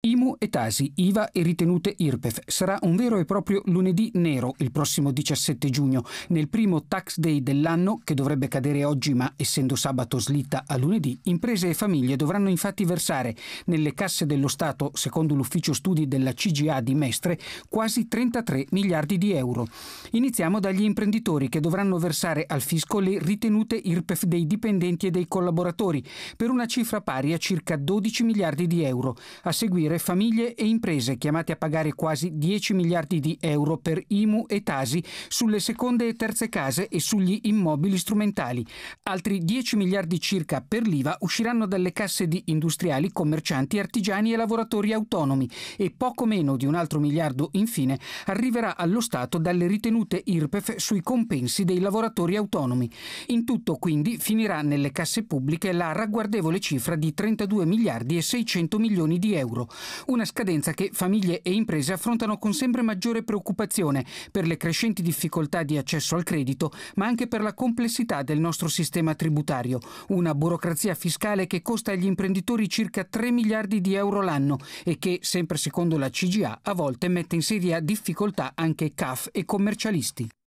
IMU e Tasi, IVA e ritenute IRPEF. Sarà un vero e proprio lunedì nero il prossimo 17 giugno, nel primo tax day dell'anno che dovrebbe cadere oggi ma essendo sabato slitta a lunedì, imprese e famiglie dovranno infatti versare nelle casse dello Stato, secondo l'ufficio studi della CGA di Mestre, quasi 33 miliardi di euro. Iniziamo dagli imprenditori che dovranno versare al fisco le ritenute IRPEF dei dipendenti e dei collaboratori per una cifra pari a circa 12 miliardi di euro. A seguire garantire famiglie e imprese chiamate a pagare quasi 10 miliardi di euro per IMU e Tasi sulle seconde e terze case e sugli immobili strumentali. Altri 10 miliardi circa per l'IVA usciranno dalle casse di industriali, commercianti, artigiani e lavoratori autonomi e poco meno di un altro miliardo infine arriverà allo Stato dalle ritenute IRPEF sui compensi dei lavoratori autonomi. In tutto quindi finirà nelle casse pubbliche la ragguardevole cifra di 32 miliardi e 600 milioni di euro, una scadenza che famiglie e imprese affrontano con sempre maggiore preoccupazione per le crescenti difficoltà di accesso al credito, ma anche per la complessità del nostro sistema tributario, una burocrazia fiscale che costa agli imprenditori circa 3 miliardi di euro l'anno e che, sempre secondo la CGA, a volte mette in seria difficoltà anche CAF e commercialisti.